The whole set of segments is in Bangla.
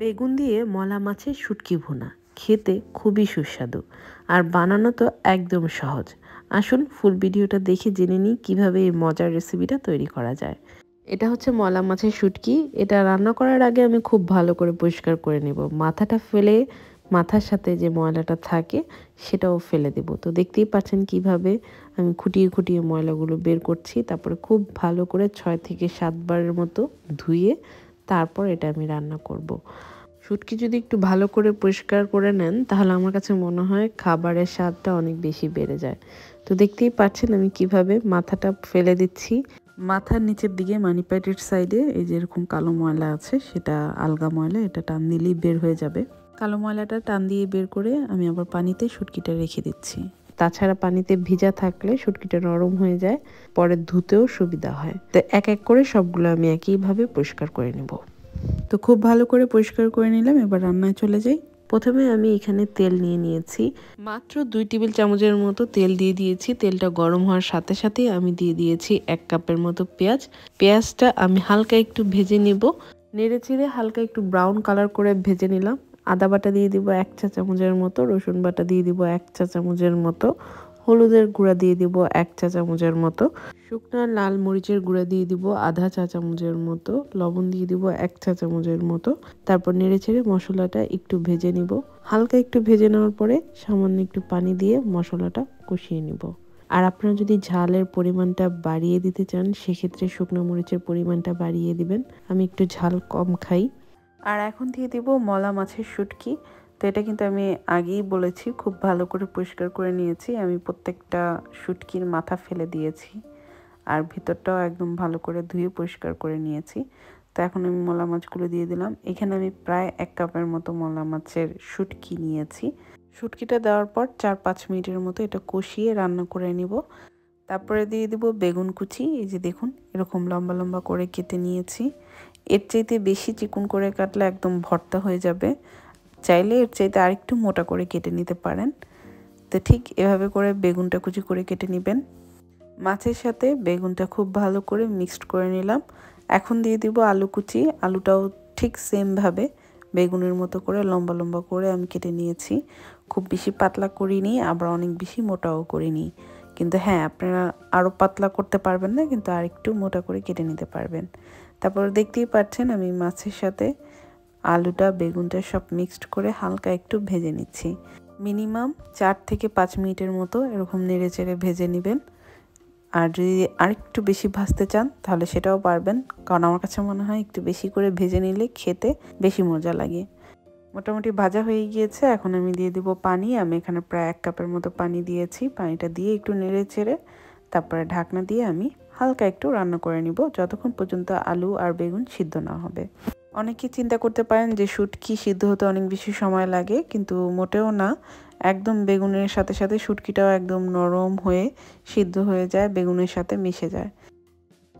বেগুন দিয়ে মলা মাছের শুটকি ভোনা খেতে খুবই সুস্বাদু আর বানানো তো একদম সহজ আসুন ফুল ভিডিওটা দেখে জেনে নিই কীভাবে এই মজার রেসিপিটা তৈরি করা যায় এটা হচ্ছে মলা মাছের শুটকি এটা রান্না করার আগে আমি খুব ভালো করে পরিষ্কার করে নেব মাথাটা ফেলে মাথার সাথে যে ময়লাটা থাকে সেটাও ফেলে দেব তো দেখতেই পাচ্ছেন কিভাবে আমি খুঁটিয়ে খুঁটিয়ে ময়লাগুলো বের করছি তারপরে খুব ভালো করে ছয় থেকে সাতবারের মতো ধুয়ে তারপর এটা আমি রান্না করব। শুটকি যদি একটু ভালো করে পরিষ্কার করে নেন তাহলে আমার কাছে মনে হয় খাবারের স্বাদটা অনেক বেশি বেড়ে যায় তো দেখতেই পাচ্ছেন আমি কিভাবে মাথাটা ফেলে দিচ্ছি মাথার নিচের দিকে মানি প্যাটের সাইডে এই যে এরকম কালো ময়লা আছে সেটা আলগা ময়লা এটা টান দিলেই বের হয়ে যাবে কালো ময়লাটা টান দিয়ে বের করে আমি আবার পানিতে শুটকিটা রেখে দিচ্ছি তাছাড়া পানিতে ভিজা থাকলে শুটকিটা নরম হয়ে যায় পরে ধুতেও সুবিধা হয় তো এক এক করে সবগুলো আমি একইভাবে পরিষ্কার করে নেব তো খুব ভালো করে পরিষ্কার করে নিলাম এবার রান্নায় চলে যাই প্রথমে আমি এখানে তেল নিয়ে নিয়েছি মাত্র দুই টেবিল চামচের মতো তেল দিয়ে দিয়েছি তেলটা গরম হওয়ার সাথে সাথে আমি দিয়ে দিয়েছি এক কাপের মতো পেঁয়াজ পেঁয়াজটা আমি হালকা একটু ভেজে নেব নেড়ে চিড়ে হালকা একটু ব্রাউন কালার করে ভেজে নিলাম আদা বাটা দিয়ে দিব এক চা চামচের মতো রসুন বাটা দিয়ে দিব এক চা চামচের মতো হলুদের গুঁড়া দিয়ে দিব এক চা চামচের মতো শুকনো লাল মরিচের গুঁড়া দিয়ে দিব আধা চা চামচের মতো লবণ দিয়ে দিব এক চা চামচের মতো তারপর নেড়ে ছেড়ে মশলাটা একটু ভেজে নিব হালকা একটু ভেজে নেওয়ার পরে সামান্য একটু পানি দিয়ে মশলাটা কষিয়ে নিব আর আপনারা যদি ঝালের পরিমাণটা বাড়িয়ে দিতে চান সেক্ষেত্রে শুকনো মরিচের পরিমাণটা বাড়িয়ে দিবেন আমি একটু ঝাল কম খাই আর এখন দিয়ে দিব মলা মাছের শুটকি তো এটা কিন্তু আমি আগেই বলেছি খুব ভালো করে পরিষ্কার করে নিয়েছি আমি প্রত্যেকটা শুটকির মাথা ফেলে দিয়েছি আর ভিতরটাও একদম ভালো করে ধুয়ে পরিষ্কার করে নিয়েছি তো এখন আমি মলা মাছগুলো দিয়ে দিলাম এখানে আমি প্রায় এক কাপের মতো মলা মাছের শুটকি নিয়েছি শুটকিটা দেওয়ার পর চার পাঁচ মিনিটের মতো এটা কষিয়ে রান্না করে নিব তারপরে দিয়ে দিব বেগুন কুচি এই যে দেখুন এরকম লম্বা লম্বা করে কেটে নিয়েছি এর চাইতে বেশি চিকন করে কাটলে একদম ভর্তা হয়ে যাবে চাইলে এর চাইতে আরেকটু মোটা করে কেটে নিতে পারেন তো ঠিক এভাবে করে বেগুনটা কুচি করে কেটে নেবেন মাছের সাথে বেগুনটা খুব ভালো করে মিক্সড করে নিলাম এখন দিয়ে দিব আলু কুচি আলুটাও ঠিক সেমভাবে বেগুনের মতো করে লম্বা লম্বা করে আমি কেটে নিয়েছি খুব বেশি পাতলা করিনি আবার অনেক বেশি মোটাও করিনি কিন্তু হ্যাঁ আপনারা আরও পাতলা করতে পারবেন না কিন্তু আর একটু মোটা করে কেটে নিতে পারবেন তারপর দেখতেই পাচ্ছেন আমি মাছের সাথে আলুটা বেগুনটা সব মিক্সড করে হালকা একটু ভেজে নিচ্ছি মিনিমাম চার থেকে পাঁচ মিনিটের মতো এরকম নেড়ে চেড়ে ভেজে নেবেন আর যদি আরেকটু বেশি ভাজতে চান তাহলে সেটাও পারবেন কারণ আমার কাছে মনে হয় একটু বেশি করে ভেজে নিলে খেতে বেশি মজা লাগে মোটামুটি ভাজা হয়ে গিয়েছে এখন আমি দিয়ে দিব পানি আমি এখানে প্রায় এক কাপের মতো পানি দিয়েছি পানিটা দিয়ে একটু নেড়ে চেড়ে তারপরে ঢাকনা দিয়ে আমি হালকা একটু রান্না করে নিব যতক্ষণ পর্যন্ত আলু আর বেগুন সিদ্ধ না হবে অনেকে চিন্তা করতে পারেন যে শুটকি সিদ্ধ হতে অনেক বেশি সময় লাগে কিন্তু মোটেও না একদম বেগুনের সাথে সাথে শুটকিটাও একদম নরম হয়ে সিদ্ধ হয়ে যায় বেগুনের সাথে মিশে যায়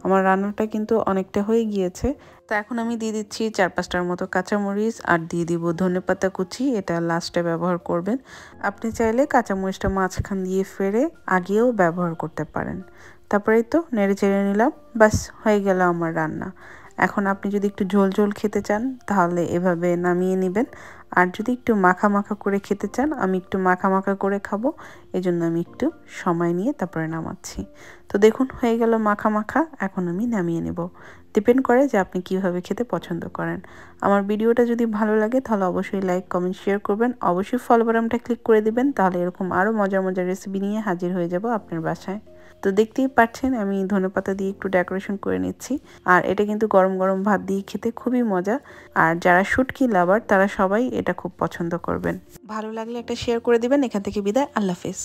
আমার রান্নাটা কিন্তু অনেকটা হয়ে গিয়েছে তো এখন আমি দিয়ে দিচ্ছি চার পাঁচটার মতো কাঁচামরিচ আর দিয়ে দিব ধনে পাতা কুচি এটা লাস্টে ব্যবহার করবেন আপনি চাইলে কাঁচামরিচটা মাঝখান দিয়ে ফেরে আগেও ব্যবহার করতে পারেন তারপরেই তো নেড়ে চেড়ে নিলাম বাস হয়ে গেল আমার রান্না এখন আপনি যদি একটু ঝোল ঝোল খেতে চান তাহলে এভাবে নামিয়ে নেবেন আর যদি একটু মাখা মাখা করে খেতে চান আমি একটু মাখা মাখা করে খাবো এই জন্য আমি একটু সময় নিয়ে তারপরে নামাচ্ছি তো দেখুন হয়ে গেল মাখা মাখা এখন আমি নামিয়ে নেব ডিপেন্ড করে যে আপনি কিভাবে খেতে পছন্দ করেন আমার ভিডিওটা যদি ভালো লাগে তাহলে অবশ্যই লাইক কমেন্ট শেয়ার করবেন অবশ্যই ফলো বাটনটা ক্লিক করে দিবেন তাহলে এরকম আরও মজার মজার রেসিপি নিয়ে হাজির হয়ে যাব আপনার বাসায় তো দেখতেই পাচ্ছেন আমি ধনেপাতা দিয়ে একটু ডেকোরেশন করে নিচ্ছি আর এটা কিন্তু গরম গরম ভাত দিয়ে খেতে খুবই মজা আর যারা শুটকি লাভার তারা সবাই এটা খুব পছন্দ করবেন ভালো লাগলে একটা শেয়ার করে দিবেন এখান থেকে বিদায় আল্লাহ হাফেজ